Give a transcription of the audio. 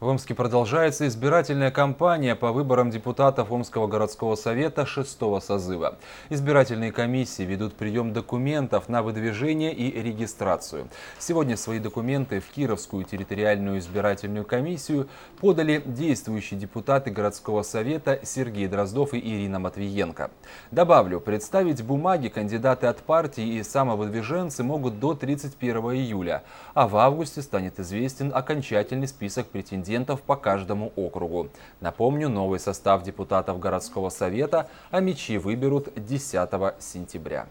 В Омске продолжается избирательная кампания по выборам депутатов Омского городского совета 6 созыва. Избирательные комиссии ведут прием документов на выдвижение и регистрацию. Сегодня свои документы в Кировскую территориальную избирательную комиссию подали действующие депутаты городского совета Сергей Дроздов и Ирина Матвиенко. Добавлю, представить бумаги кандидаты от партии и самовыдвиженцы могут до 31 июля, а в августе станет известен окончательный список претендентов корреспондентов по каждому округу. Напомню, новый состав депутатов городского совета Амичи выберут 10 сентября.